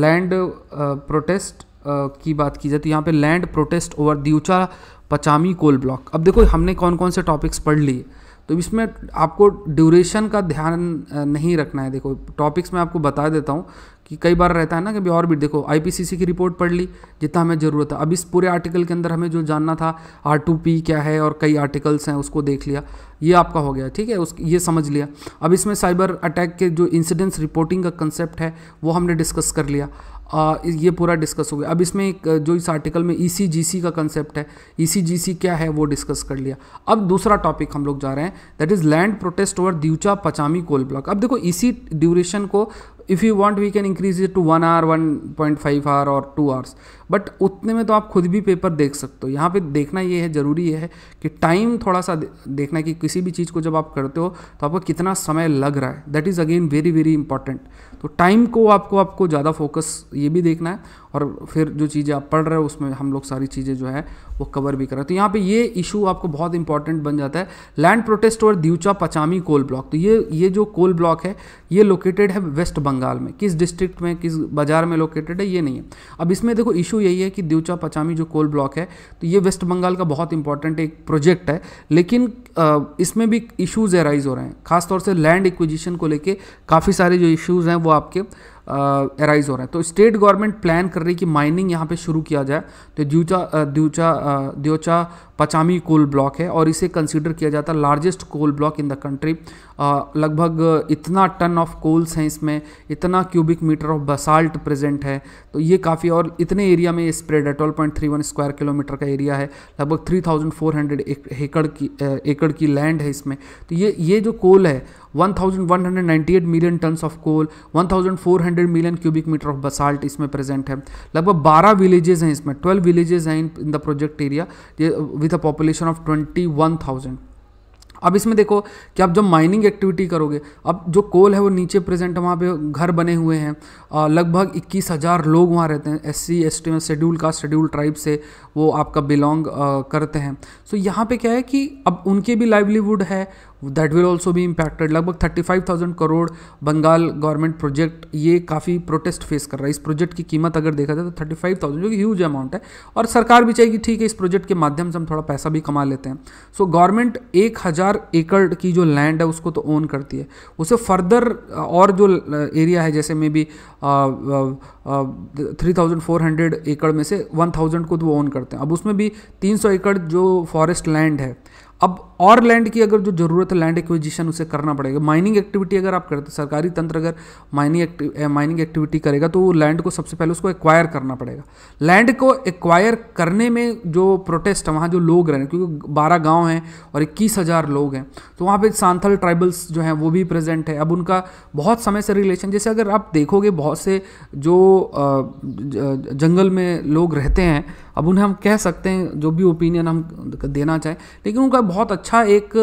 land uh, protest uh, uh, की बात की जाए तो यहाँ पे land protest over Deocha Pachami coal block अब देखो हमने कौन कौन से टॉपिक्स पढ़ लिए तो इसमें आपको ड्यूरेशन का ध्यान नहीं रखना है देखो टॉपिक्स मैं आपको बता देता हूँ कि कई बार रहता है ना कि और भी देखो आईपीसीसी की रिपोर्ट पढ़ ली जितना हमें ज़रूरत है अब इस पूरे आर्टिकल के अंदर हमें जो जानना था आर टू पी क्या है और कई आर्टिकल्स हैं उसको देख लिया ये आपका हो गया ठीक है उस ये समझ लिया अब इसमें साइबर अटैक के जो इंसिडेंस रिपोर्टिंग का कंसेप्ट है वो हमने डिस्कस कर लिया ये पूरा डिस्कस हो गया अब इसमें एक जो इस आर्टिकल में ई e का कंसेप्ट है ई e क्या है वो डिस्कस कर लिया अब दूसरा टॉपिक हम लोग जा रहे हैं that is land protest over Deocha Pachami coal block अब देखो इसी ड्यूरेशन को if you want we can increase it to one hour one point five hour और टू आवर्स बट उतने में तो आप खुद भी पेपर देख सकते हो यहाँ पे देखना ये है ज़रूरी है कि टाइम थोड़ा सा देखना कि किसी भी चीज़ को जब आप करते हो तो आपको कितना समय लग रहा है that is again very very important तो टाइम को आपको आपको ज़्यादा फोकस ये भी देखना है और फिर जो चीज़ें आप पढ़ रहे हो उसमें हम लोग सारी चीज़ें जो है वो कवर भी कर रहे हैं तो यहाँ पे ये इशू आपको बहुत इंपॉर्टेंट बन जाता है लैंड प्रोटेस्ट और दीवचा पचामी कोल ब्लॉक तो ये ये जो कोल ब्लॉक है ये लोकेटेड है वेस्ट बंगाल में किस डिस्ट्रिक्ट में किस बाजार में लोकेटेड है ये नहीं है अब इसमें देखो इशू यही है कि दीवचा पचामी जो कोल ब्लॉक है तो ये वेस्ट बंगाल का बहुत इंपॉर्टेंट एक प्रोजेक्ट है लेकिन इसमें भी इशूज़ एराइज हो रहे हैं खासतौर से लैंड एक्विजिशन को लेकर काफ़ी सारे जो इशूज़ हैं वो आपके एराइज हो रहा है तो स्टेट गवर्नमेंट प्लान कर रही है कि माइनिंग यहाँ पे शुरू किया जाए तो द्यूचा द्यूचा द्योचा पचामी कोल ब्लॉक है और इसे कंसिडर किया जाता है largest coal block in the country लगभग इतना टन ऑफ कोल्स हैं इसमें इतना cubic metre of basalt present है तो ये काफ़ी और इतने एरिया में स्प्रेड है twelve point three one square kilometre का एरिया है लगभग थ्री थाउजेंड फोर हंड्रेड एकड़ की एकड़ की लैंड है इसमें तो ये ये जो कोल है 1198 million tons of coal 1400 million cubic metre of basalt इसमें प्रेजेंट है लगभग 12 विलेजेस हैं इसमें 12 विलेजेस हैं in the project area with a population of twenty one thousand अब इसमें देखो कि आप जब माइनिंग एक्टिविटी करोगे अब जो कोल है वो नीचे प्रेजेंट वहाँ पे घर बने हुए हैं लगभग इक्कीस हज़ार लोग वहाँ रहते हैं एस सी एस टी में शेड्यूल कास्ट शेड्यूल ट्राइब से वो आपका बिलोंग करते हैं सो so, यहाँ पे क्या है कि अब उनके भी लाइवलीवुड है दैट विल ऑल्सो भी इम्पैक्टेड लगभग thirty five thousand crore Bengal government project ये काफ़ी प्रोटेस्ट फेस कर रहा है इस प्रोजेक्ट की कीमत अगर देखा जाए तो थर्टी फाइव थाउजेंड जो कि ह्यूज अमाउंट है और सरकार भी चाहेगी ठीक है इस प्रोजेक्ट के माध्यम से हम थोड़ा पैसा भी कमा लेते हैं सो so, गवर्नमेंट एक हज़ार एकड़ की जो लैंड है उसको तो ओन करती है उसे फर्दर और जो एरिया है जैसे maybe three thousand four hundred acre में से वन थाउजेंड को वो ओन करते हैं अब उसमें भी तीन सौ एकड़ जो फॉरेस्ट लैंड है अब और लैंड की अगर जो ज़रूरत है लैंड एक्विजिशन उसे करना पड़ेगा माइनिंग एक्टिविटी अगर आप करते सरकारी तंत्र अगर माइनिंग एक्टिव माइनिंग एक्टिविटी करेगा तो वो लैंड को सबसे पहले उसको एक्वायर करना पड़ेगा लैंड को एक्वायर करने में जो प्रोटेस्ट है वहाँ जो लोग रहे क्योंकि बारह गाँव हैं और इक्कीस हज़ार लोग हैं तो वहाँ पर सांथल ट्राइबल्स जो हैं वो भी प्रेजेंट है अब उनका बहुत समय से रिलेशन जैसे अगर आप देखोगे बहुत से जो जंगल में लोग रहते हैं अब उन्हें हम कह सकते हैं जो भी ओपिनियन हम देना चाहें लेकिन उनका बहुत अच्छा एक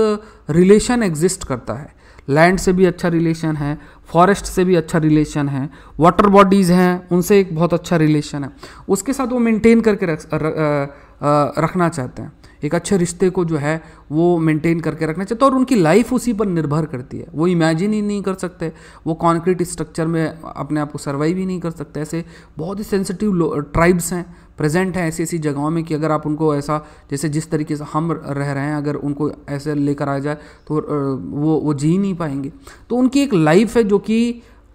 रिलेशन एग्जिस्ट करता है लैंड से भी अच्छा रिलेशन है फॉरेस्ट से भी अच्छा रिलेशन है वाटर बॉडीज़ हैं उनसे एक बहुत अच्छा रिलेशन है उसके साथ वो मेंटेन करके रख, रखना चाहते हैं एक अच्छे रिश्ते को जो है वो मेंटेन करके रखना चाहते तो हैं और उनकी लाइफ उसी पर निर्भर करती है वो इमेजिन ही नहीं कर सकते वो कॉन्क्रीट स्ट्रक्चर में अपने आप को सर्वाइव ही नहीं कर सकते ऐसे बहुत ही सेंसिटिव ट्राइब्स हैं प्रेजेंट हैं ऐसी ऐसी जगहों में कि अगर आप उनको ऐसा जैसे जिस तरीके से हम रह रहे हैं अगर उनको ऐसे लेकर आया जाए तो वो वो जी नहीं पाएंगे तो उनकी एक लाइफ है जो कि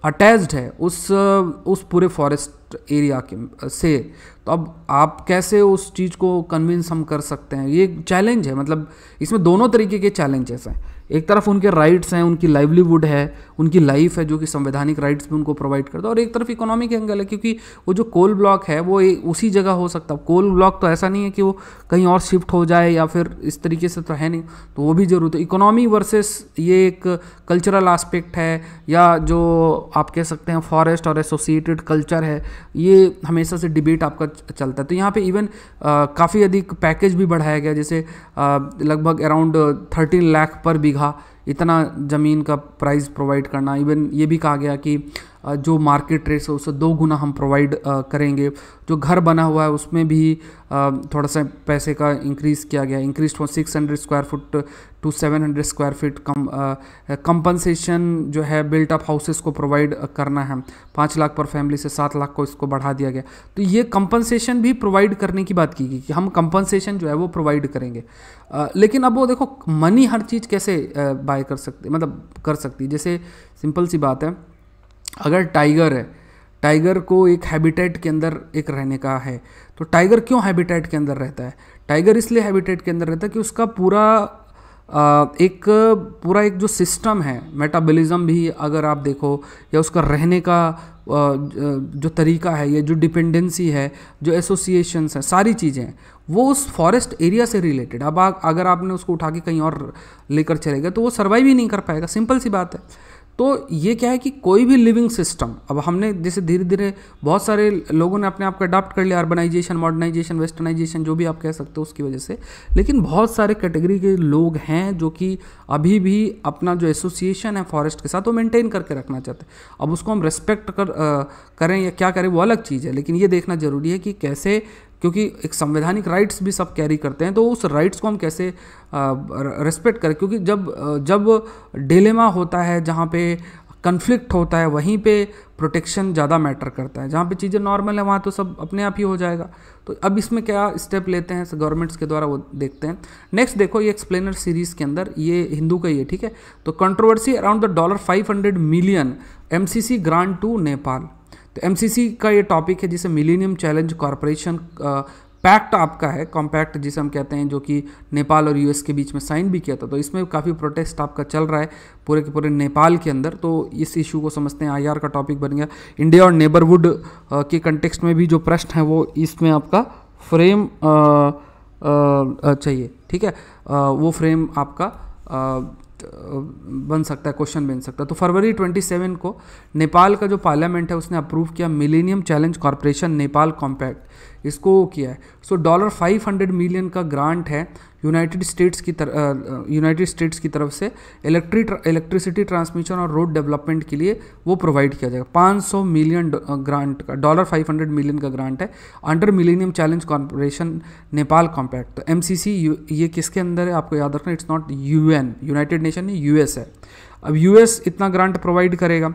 अटैच्ड है उस उस पूरे फॉरेस्ट एरिया के से तो अब आप कैसे उस चीज़ को कन्विंस हम कर सकते हैं ये चैलेंज है मतलब इसमें दोनों तरीके के चैलेंजेस हैं एक तरफ उनके राइट्स हैं उनकी लाइवलीवुड है उनकी लाइफ है जो कि संवैधानिक राइट्स भी उनको प्रोवाइड करता है और एक तरफ इकोनॉमिक एंगल है क्योंकि वो जो कोल ब्लॉक है वो उसी जगह हो सकता है कोल ब्लॉक तो ऐसा नहीं है कि वो कहीं और शिफ्ट हो जाए या फिर इस तरीके से तो है नहीं तो वो भी ज़रूरत है इकोनॉमी वर्सेस ये एक कल्चरल आस्पेक्ट है या जो आप कह सकते हैं फॉरेस्ट और एसोसिएटेड कल्चर है ये हमेशा से डिबेट आपका चलता है तो यहाँ पर इवन काफ़ी अधिक पैकेज भी बढ़ाया गया जैसे लगभग अराउंड थर्टीन लाख पर बीघा था इतना ज़मीन का प्राइस प्रोवाइड करना इवन ये भी कहा गया कि जो मार्केट रेट्स है उससे दो गुना हम प्रोवाइड करेंगे जो घर बना हुआ है उसमें भी थोड़ा सा पैसे का इंक्रीज़ किया गया increase from six hundred square foot to seven hundred square feet कम कंपनसेशन जो है बिल्ट अप हाउसेस को प्रोवाइड करना है पाँच लाख पर फैमिली से सात लाख को इसको बढ़ा दिया गया तो ये कंपनसेशन भी प्रोवाइड करने की बात की गई कि हम कंपनसेशन जो है वो प्रोवाइड करेंगे आ, लेकिन अब वो देखो मनी हर चीज़ कैसे बाय कर सकते मतलब कर सकती जैसे सिंपल सी बात है अगर टाइगर है टाइगर को एक हैबिटेट के अंदर एक रहने का है तो टाइगर क्यों हैबिटेट के अंदर रहता है टाइगर इसलिए हैबिटेट के अंदर रहता है कि उसका पूरा एक पूरा एक जो सिस्टम है मेटाबॉलिज्म भी अगर आप देखो या उसका रहने का जो तरीका है या जो डिपेंडेंसी है जो एसोसिएशंस हैं सारी चीज़ें वो उस फॉरेस्ट एरिया से रिलेटेड अब अगर आपने उसको उठा के कहीं और लेकर चले गए तो वो सर्वाइव ही नहीं कर पाएगा सिंपल सी बात है तो ये क्या है कि कोई भी लिविंग सिस्टम अब हमने जैसे धीरे धीरे बहुत सारे लोगों ने अपने आप को अडाप्ट कर लिया अर्बनाइजेशन मॉडर्नाइजेशन वेस्टर्नाइजेशन जो भी आप कह सकते हो उसकी वजह से लेकिन बहुत सारे कैटेगरी के लोग हैं जो कि अभी भी अपना जो एसोसिएशन है फॉरेस्ट के साथ वो मेनटेन करके रखना चाहते हैं अब उसको हम रेस्पेक्ट कर आ, करें या क्या करें वो अलग चीज़ है लेकिन ये देखना ज़रूरी है कि कैसे क्योंकि एक संवैधानिक राइट्स भी सब कैरी करते हैं तो उस राइट्स को हम कैसे रेस्पेक्ट करें क्योंकि जब जब डिलेमा होता है जहाँ पे कन्फ्लिक्ट होता है वहीं पे प्रोटेक्शन ज़्यादा मैटर करता है जहाँ पे चीज़ें नॉर्मल है वहाँ तो सब अपने आप ही हो जाएगा तो अब इसमें क्या स्टेप लेते हैं गवर्नमेंट्स के द्वारा वो देखते हैं नेक्स्ट देखो ये एक्सप्लेनर सीरीज़ के अंदर ये हिंदू का ये ठीक है तो controversy around the dollar five hundred million M grant to Nepal तो एम का ये टॉपिक है जिसे मिलीनियम चैलेंज कॉरपोरेशन पैक्ट आपका है कॉम्पैक्ट जिसे हम कहते हैं जो कि नेपाल और यूएस के बीच में साइन भी किया था तो इसमें काफ़ी प्रोटेस्ट आपका चल रहा है पूरे के पूरे नेपाल के अंदर तो इस इशू को समझते हैं आईआर का टॉपिक बन गया इंडिया और नेबरवुड के कंटेक्स्ट में भी जो प्रश्न है वो इसमें आपका फ्रेम आ, आ, चाहिए ठीक है आ, वो फ्रेम आपका बन सकता है क्वेश्चन बन सकता है तो फरवरी 27 को नेपाल का जो पार्लियामेंट है उसने अप्रूव किया millennium challenge corporation Nepal compact इसको किया है so dollar five hundred million का ग्रांट है यूनाइटेड स्टेट्स की तरफ यूनाइटेड स्टेट्स की तरफ से इलेक्ट्रिक इलेक्ट्रिसिटी ट्रांसमिशन और रोड डेवलपमेंट के लिए वो प्रोवाइड किया जाएगा 500 मिलियन ग्रांट का डॉलर 500 मिलियन का ग्रांट है under millennium challenge corporation Nepal compact तो एम ये किसके अंदर है आपको याद रखना it's not U United nation U S है अब एस इतना ग्रांट प्रोवाइड करेगा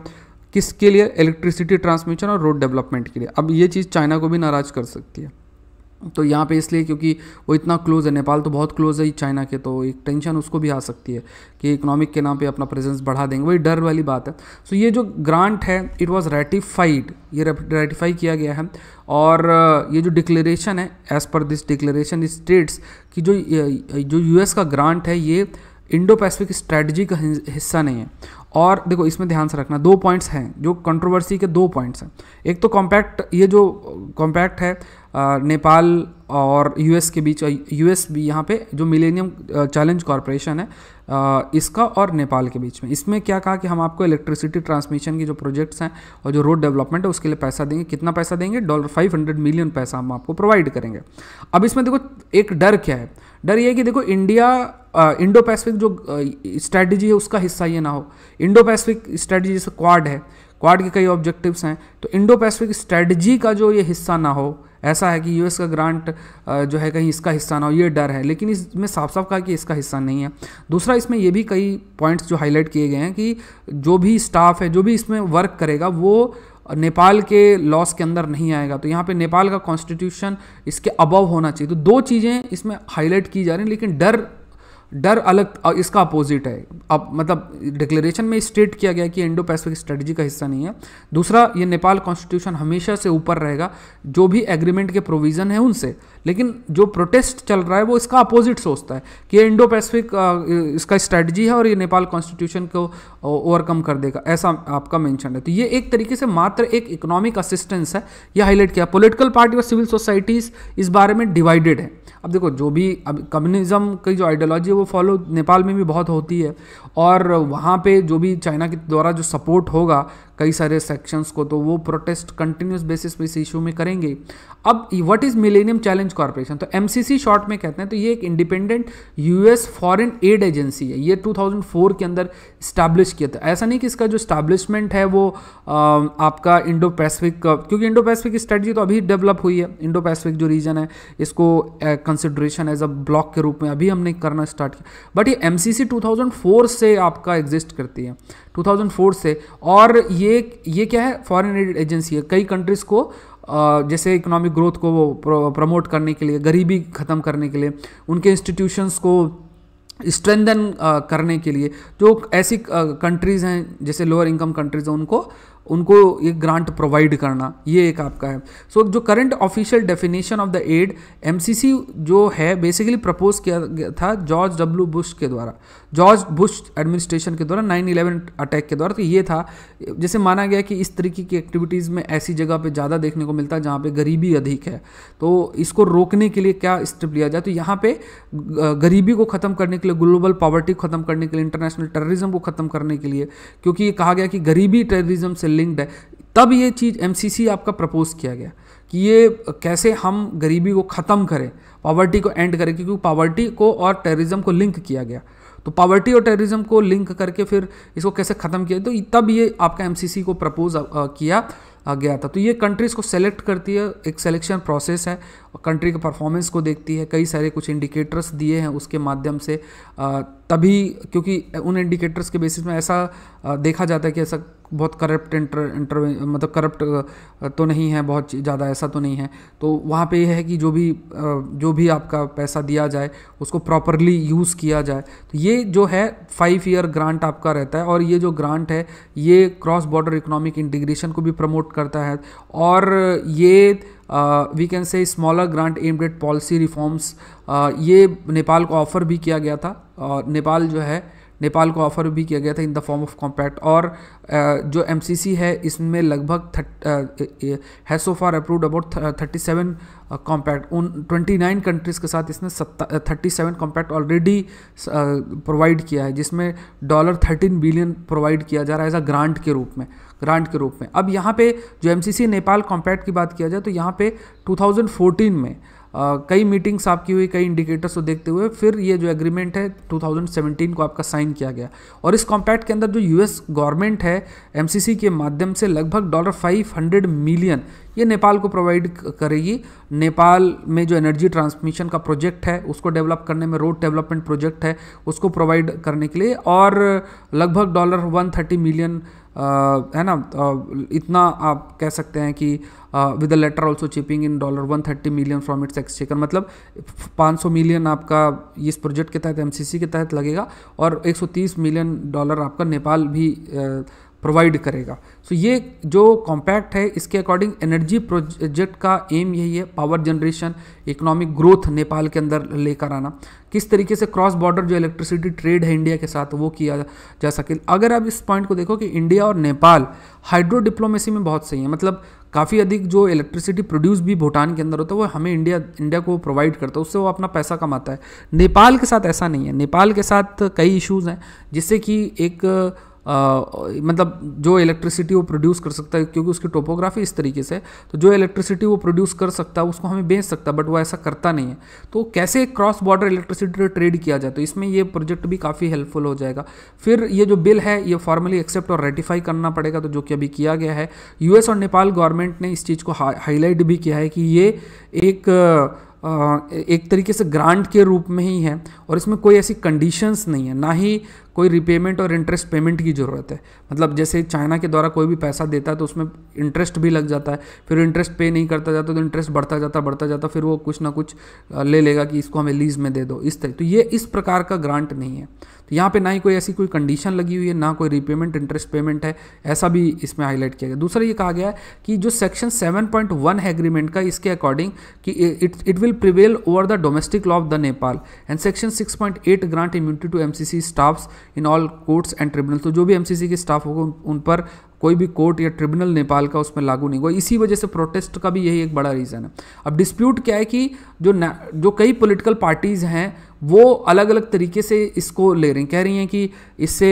किसके लिए इलेक्ट्रिसिटी ट्रांसमिशन और रोड डेवलपमेंट के लिए अब ये चीज़ चाइना को भी नाराज़ कर सकती है तो यहाँ पे इसलिए क्योंकि वो इतना क्लोज है नेपाल तो बहुत क्लोज है चाइना के तो एक टेंशन उसको भी आ सकती है कि इकोनॉमिक के नाम पे अपना प्रेजेंस बढ़ा देंगे वही डर वाली बात है सो ये जो ग्रांट है इट वाज रेटिफाइड ये रेटिफाई किया गया है और ये जो डिक्लेरेशन है as per this declaration states कि जो जो यूएस का ग्रांट है ये इंडो पैसिफिक स्ट्रैटेजी का हिस्सा नहीं है और देखो इसमें ध्यान से रखना दो पॉइंट्स हैं जो कंट्रोवर्सी के दो पॉइंट्स हैं एक तो कॉम्पैक्ट ये जो कॉम्पैक्ट है नेपाल और यूएस के बीच यूएस भी यहाँ पे जो मिलेनियम चैलेंज कॉरपोरेशन है इसका और नेपाल के बीच में इसमें क्या कहा कि हम आपको इलेक्ट्रिसिटी ट्रांसमिशन के जो प्रोजेक्ट्स हैं और जो रोड डेवलपमेंट है उसके लिए पैसा देंगे कितना पैसा देंगे डॉलर फाइव हंड्रेड मिलियन पैसा हम आपको प्रोवाइड करेंगे अब इसमें देखो एक डर क्या है डर ये कि देखो इंडिया इंडो पैसिफिक जो स्ट्रैटेजी है उसका हिस्सा ये ना हो इंडो पैसिफिक स्ट्रैटेजी जैसे क्वाड है क्वाड के कई ऑब्जेक्टिव्स हैं तो इंडो पैसिफिक स्ट्रैटेजी का जो ये हिस्सा ना हो ऐसा है कि यूएस का ग्रांट जो है कहीं इसका हिस्सा ना हो ये डर है लेकिन इसमें साफ साफ कहा कि इसका हिस्सा नहीं है दूसरा इसमें ये भी कई पॉइंट्स जो हाईलाइट किए गए हैं कि जो भी स्टाफ है जो भी इसमें वर्क करेगा वो नेपाल के लॉस के अंदर नहीं आएगा तो यहाँ पे नेपाल का कॉन्स्टिट्यूशन इसके अबव होना चाहिए तो दो चीज़ें इसमें हाईलाइट की जा रही हैं लेकिन डर डर अलग इसका अपोजिट है अब मतलब डिक्लेरेशन में स्टेट किया गया कि इंडो पैसिफिक स्ट्रेटजी का हिस्सा नहीं है दूसरा ये नेपाल कॉन्स्टिट्यूशन हमेशा से ऊपर रहेगा जो भी एग्रीमेंट के प्रोविज़न है उनसे लेकिन जो प्रोटेस्ट चल रहा है वो इसका अपोजिट सोचता है कि ये इंडो पैसिफिक इसका स्ट्रेटजी है और ये नेपाल कॉन्स्टिट्यूशन को ओवरकम कर देगा ऐसा आपका मैंशन है तो ये एक तरीके से मात्र एक इकोनॉमिक असिस्टेंस है यह हाईलाइट किया पोलिटिकल पार्टी और सिविल सोसाइटीज़ इस बारे में डिवाइडेड है अब देखो जो भी अब कम्युनिज्म की जो आइडियोलॉजी है वो फॉलो नेपाल में भी बहुत होती है और वहाँ पे जो भी चाइना के द्वारा जो सपोर्ट होगा कई सारे सेक्शंस को तो वो प्रोटेस्ट कंटिन्यूस बेसिस पे इस इशू में करेंगे अब what is millennium challenge corporation तो एमसीसी शॉर्ट में कहते हैं तो ये एक independent US foreign aid agency है ये 2004 के अंदर स्टैब्लिश किया था ऐसा नहीं कि इसका जो स्टैब्लिशमेंट है वो आ, आपका इंडो पैसिफिक क्योंकि इंडो पैसिफिक स्ट्रेटजी तो अभी डेवलप हुई है इंडो पैसिफिक जो रीजन है इसको कंसिडरेशन एज अ ब्लॉक के रूप में अभी हमने करना स्टार्ट किया बट ये एम सी से आपका एग्जिस्ट करती है 2004 से और ये ये क्या है फॉरेन एडेड एजेंसी है कई कंट्रीज़ को जैसे इकोनॉमिक ग्रोथ को वो प्रमोट करने के लिए गरीबी ख़त्म करने के लिए उनके इंस्टीट्यूशंस को स्ट्रेंदन करने के लिए जो ऐसी कंट्रीज़ हैं जैसे लोअर इनकम कंट्रीज़ हैं उनको उनको ये ग्रांट प्रोवाइड करना ये एक आपका है सो so, जो current official definition of the aid MCC जो है बेसिकली प्रपोज किया गया था जॉर्ज डब्ल्यू बुश के द्वारा जॉर्ज बुश एडमिनिस्ट्रेशन के द्वारा नाइन इलेवन अटैक के द्वारा तो ये था जैसे माना गया कि इस तरीके की एक्टिविटीज़ में ऐसी जगह पर ज़्यादा देखने को मिलता है जहाँ पर गरीबी अधिक है तो इसको रोकने के लिए क्या स्टेप लिया जाए तो यहाँ पे गरीबी को ख़त्म करने के लिए ग्लोबल पॉवर्टी को ख़त्म करने के लिए इंटरनेशनल टेररिज्म को ख़त्म करने के लिए क्योंकि ये कहा गया कि गरीबी टेररिज्म से लिंक्ड है तब ये चीज़ एम आपका प्रपोज किया गया कि ये कैसे हम गरीबी को ख़त्म करें पावर्टी को एंड करें क्योंकि पावर्टी को और टेररिज्म को लिंक किया गया तो पावर्टी और टेररिज्म को लिंक करके फिर इसको कैसे ख़त्म किया तो तब ये आपका एमसीसी को प्रपोज किया गया था तो ये कंट्रीज़ को सेलेक्ट करती है एक सिलेक्शन प्रोसेस है कंट्री के परफॉर्मेंस को देखती है कई सारे कुछ इंडिकेटर्स दिए हैं उसके माध्यम से तभी क्योंकि उन इंडिकेटर्स के बेसिस में ऐसा देखा जाता है कि ऐसा बहुत करप्ट इंटर इंटर मतलब करप्ट तो नहीं है बहुत ज़्यादा ऐसा तो नहीं है तो वहाँ पे यह है कि जो भी जो भी आपका पैसा दिया जाए उसको प्रॉपरली यूज़ किया जाए तो ये जो है फाइव ईयर ग्रांट आपका रहता है और ये जो ग्रांट है ये क्रॉस बॉर्डर इकोनॉमिक इंटीग्रेशन को भी प्रमोट करता है और ये we can say smaller grant aimed at policy reforms ये नेपाल को ऑफर भी किया गया था और uh, नेपाल जो है नेपाल को ऑफर भी किया गया था in the form of compact और uh, जो एम है इसमें लगभग है so far approved about thirty seven compact उन ट्वेंटी नाइन कंट्रीज़ के साथ इसने thirty seven compact already provide किया है जिसमें डॉलर थर्टीन बिलियन प्रोवाइड किया जा रहा है एज अ ग्रांट के रूप में ग्रांट के रूप में अब यहाँ पे जो एम नेपाल कॉम्पैक्ट की बात किया जाए तो यहाँ पे 2014 में आ, कई मीटिंग्स आपकी हुई कई इंडिकेटर्स को देखते हुए फिर ये जो एग्रीमेंट है 2017 को आपका साइन किया गया और इस कॉम्पैक्ट के अंदर जो यूएस गवर्नमेंट है एम के माध्यम से लगभग डॉलर फाइव मिलियन ये नेपाल को प्रोवाइड करेगी नेपाल में जो एनर्जी ट्रांसमिशन का प्रोजेक्ट है उसको डेवलप करने में रोड डेवलपमेंट प्रोजेक्ट है उसको प्रोवाइड करने के लिए और लगभग डॉलर 130 मिलियन है ना इतना आप कह सकते हैं कि with a latter also chipping in dollar one thirty million from its exchequer मतलब पाँच सौ मिलियन आपका इस प्रोजेक्ट के तहत एम के तहत लगेगा और एक सौ तीस मिलियन डॉलर आपका नेपाल भी प्रोवाइड करेगा सो so ये जो कॉम्पैक्ट है इसके अकॉर्डिंग एनर्जी प्रोजेक्ट का एम यही है power generation economic growth Nepal के अंदर लेकर आना किस तरीके से क्रॉस बॉर्डर जो इलेक्ट्रिसिटी ट्रेड है इंडिया के साथ वो किया जा सके अगर आप इस पॉइंट को देखो कि इंडिया और नेपाल हाइड्रो डिप्लोमेसी में बहुत सही है मतलब काफ़ी अधिक जो इलेक्ट्रिसिटी प्रोड्यूस भी भूटान के अंदर होता है वो हमें इंडिया इंडिया को प्रोवाइड करता है उससे वो अपना पैसा कमाता है नेपाल के साथ ऐसा नहीं है नेपाल के साथ कई इश्यूज़ हैं जिससे कि एक मतलब जो इलेक्ट्रिसिटी वो प्रोड्यूस कर सकता है क्योंकि उसकी टोपोग्राफी इस तरीके से तो जो इलेक्ट्रिसिटी वो प्रोड्यूस कर सकता है उसको हमें बेच सकता है बट वो ऐसा करता नहीं है तो कैसे क्रॉस बॉर्डर इलेक्ट्रिसिटी ट्रेड किया जाए तो इसमें ये प्रोजेक्ट भी काफ़ी हेल्पफुल हो जाएगा फिर ये जो बिल है ये फॉर्मली एक्सेप्ट और रेटिफाई करना पड़ेगा तो जो कि अभी किया गया है यूएस और नेपाल गवर्नमेंट ने इस चीज़ को हाईलाइट भी किया है कि ये एक एक तरीके से ग्रांट के रूप में ही है और इसमें कोई ऐसी कंडीशंस नहीं है ना ही कोई रिपेमेंट और इंटरेस्ट पेमेंट की ज़रूरत है मतलब जैसे चाइना के द्वारा कोई भी पैसा देता है तो उसमें इंटरेस्ट भी लग जाता है फिर इंटरेस्ट पे नहीं करता जाता तो इंटरेस्ट बढ़ता जाता बढ़ता जाता फिर वो कुछ ना कुछ ले लेगा कि इसको हमें लीज़ में दे दो इस तरह तो ये इस प्रकार का ग्रांट नहीं है तो यहाँ पे ना ही कोई ऐसी कोई कंडीशन लगी हुई है ना कोई रीपेमेंट इंटरेस्ट पेमेंट है ऐसा भी इसमें हाईलाइट किया गया दूसरा ये कहा गया है कि जो सेक्शन 7.1 है एग्रीमेंट का इसके अकॉर्डिंग कि it it will prevail over the domestic law of the Nepal and section 6.8 grant immunity to C staffs in all courts and tribunal तो जो भी सी के स्टाफ होगा उन पर कोई भी कोर्ट या ट्रिब्यूनल नेपाल का उसमें लागू नहीं हुआ इसी वजह से प्रोटेस्ट का भी यही एक बड़ा रीज़न है अब डिस्प्यूट क्या है कि जो जो कई पोलिटिकल पार्टीज़ हैं वो अलग अलग तरीके से इसको ले रही हैं कह रही हैं कि इससे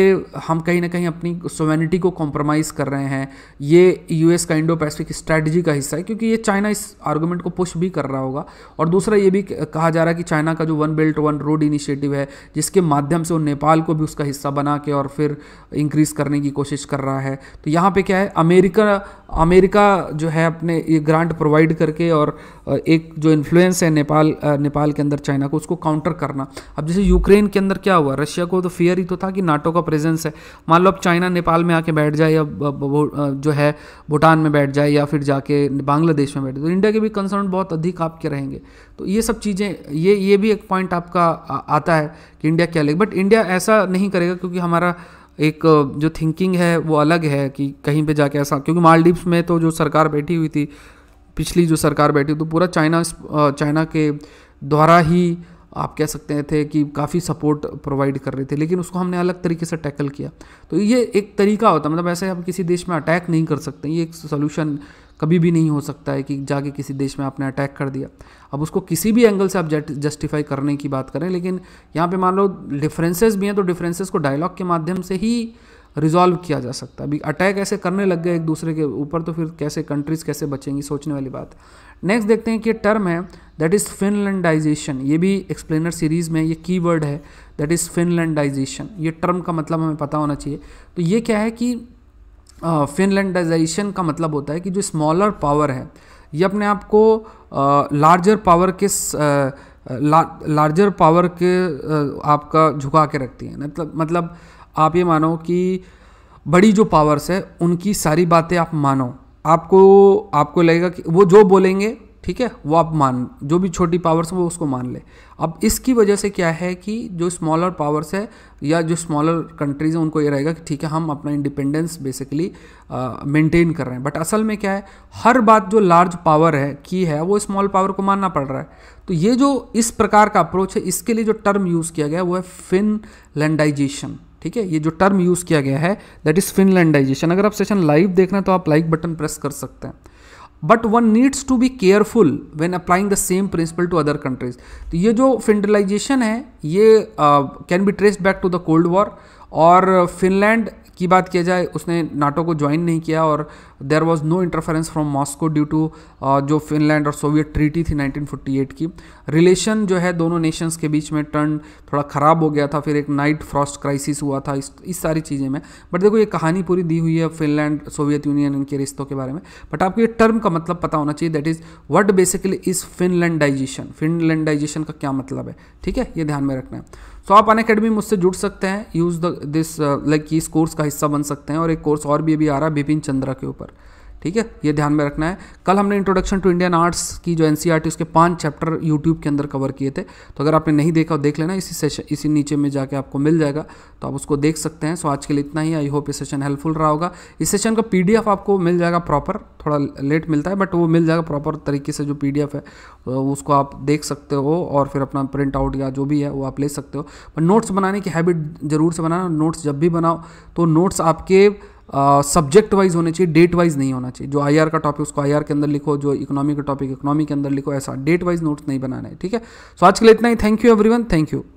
हम कहीं ना कहीं अपनी सोवेनिटी को कॉम्प्रोमाइज़ कर रहे हैं ये यूएस का इंडो पैसिफिक स्ट्रैटेजी का हिस्सा है क्योंकि ये चाइना इस आर्गूमेंट को पुश भी कर रहा होगा और दूसरा ये भी कहा जा रहा है कि चाइना का जो one belt one road initiative है जिसके माध्यम से वो नेपाल को भी उसका हिस्सा बना के और फिर इंक्रीज़ करने की कोशिश कर रहा है तो यहाँ पर क्या है अमेरिका अमेरिका जो है अपने ये ग्रांट प्रोवाइड करके और एक जो इन्फ्लुएंस है नेपाल नेपाल के अंदर चाइना को उसको काउंटर करना करना अब जैसे यूक्रेन के अंदर क्या हुआ रशिया को तो फियर ही तो था कि नाटो का प्रेजेंस है मान लो अब चाइना नेपाल में आके बैठ जाए या जो है भूटान में बैठ जाए या फिर जाके बांग्लादेश में बैठ जाए तो इंडिया के भी कंसर्न बहुत अधिक आपके रहेंगे तो ये सब चीज़ें ये ये भी एक पॉइंट आपका आता है कि इंडिया क्या लेगा बट इंडिया ऐसा नहीं करेगा क्योंकि हमारा एक जो थिंकिंग है वो अलग है कि कहीं पे जाके ऐसा क्योंकि मालदीव्स में तो जो सरकार बैठी हुई थी पिछली जो सरकार बैठी तो पूरा चाइना चाइना के द्वारा ही आप कह सकते थे कि काफ़ी सपोर्ट प्रोवाइड कर रहे थे लेकिन उसको हमने अलग तरीके से टैकल किया तो ये एक तरीका होता मतलब ऐसे हम किसी देश में अटैक नहीं कर सकते ये एक सोल्यूशन कभी भी नहीं हो सकता है कि जाके किसी देश में आपने अटैक कर दिया अब उसको किसी भी एंगल से आप जस्टिफाई करने की बात करें लेकिन यहाँ पे मान लो डिफरेंसेस भी हैं तो डिफरेंसेस को डायलॉग के माध्यम से ही रिजॉल्व किया जा सकता है अभी अटैक ऐसे करने लग गए एक दूसरे के ऊपर तो फिर कैसे कंट्रीज कैसे बचेंगी सोचने वाली बात नेक्स्ट देखते हैं कि टर्म है दैट इज़ फिनलैंडाइजेशन ये भी एक्सप्लेनर सीरीज़ में ये वर्ड है दैट इज़ फिनलैंडाइजेशन ये टर्म का मतलब हमें पता होना चाहिए तो ये क्या है कि फिनलैंडाइजेशन uh, का मतलब होता है कि जो स्मॉलर पावर है ये अपने आप को लार्जर पावर के लार्जर पावर के आपका झुका के रखती है मतलब मतलब आप ये मानो कि बड़ी जो पावर्स है उनकी सारी बातें आप मानो आपको आपको लगेगा कि वो जो बोलेंगे ठीक है वो आप मान जो भी छोटी पावर्स वो उसको मान ले अब इसकी वजह से क्या है कि जो स्मॉलर पावर्स है या जो स्मॉलर कंट्रीज़ हैं उनको ये रहेगा कि ठीक है हम अपना इंडिपेंडेंस बेसिकली मेंटेन कर रहे हैं बट असल में क्या है हर बात जो लार्ज पावर है की है वो स्मॉल पावर को मानना पड़ रहा है तो ये जो इस प्रकार का अप्रोच है इसके लिए जो टर्म यूज़ किया गया वो है फिनलैंडाइजेशन ठीक है ये जो टर्म यूज़ किया गया है दैट इज़ फिनलैंडाइजेशन अगर आप सेशन लाइव देख रहे हैं तो आप लाइक बटन प्रेस कर सकते हैं but one needs to be careful when applying the same principle to other countries तो ये जो फिनलाइजेशन है ये can be traced back to the cold war और फिनलैंड की बात किया जाए उसने नाटो को ज्वाइन नहीं किया और there was no interference from Moscow due to जो फिनलैंड और सोवियत ट्रीटी थी 1948 की रिलेशन जो है दोनों नेशंस के बीच में टर्न थोड़ा ख़राब हो गया था फिर एक नाइट फ्रॉस्ट क्राइसिस हुआ था इस इस सारी चीज़ें में बट देखो ये कहानी पूरी दी हुई है फिनलैंड सोवियत यूनियन इनके रिश्तों के बारे में बट आपको ये टर्म का मतलब पता होना चाहिए that is what basically is finlandization finlandization का क्या मतलब है ठीक है ये ध्यान में रखना है सो आप अन अकेडमी मुझसे जुड़ सकते हैं यूज़ द दिस लाइक इस कोर्स का हिस्सा बन सकते हैं और एक कोर्स और भी अभी आ रहा है बिपिन चंद्रा के ऊपर ठीक है ये ध्यान में रखना है कल हमने इंट्रोडक्शन टू इंडियन आर्ट्स की जो एन e उसके पाँच चैप्टर यूट्यूब के अंदर कवर किए थे तो अगर आपने नहीं देखा देख लेना इसी सेशन इसी नीचे में जाके आपको मिल जाएगा तो आप उसको देख सकते हैं सो आज के लिए इतना ही आई होप ये सेशन हेल्पफुल रहा होगा इस सेशन का पी आपको मिल जाएगा प्रॉपर थोड़ा लेट मिलता है बट वो मिल जाएगा प्रॉपर तरीके से जो पी है तो उसको आप देख सकते हो और फिर अपना प्रिंट आउट या जो भी है वो आप ले सकते हो पर नोट्स बनाने की हैबिट ज़रूर से बनाना नोट्स जब भी बनाओ तो नोट्स आपके सब्जेक्ट वाइज होने चाहिए डेट वाइज नहीं होना चाहिए जो आईआर का टॉपिक उसको आईआर के अंदर लिखो जो इकोनॉमी का टॉपिक इकोनॉमी के अंदर लिखो ऐसा डेट वाइज नोट्स नहीं बनाना है ठीक है सो so, आज के लिए इतना ही thank you everyone thank you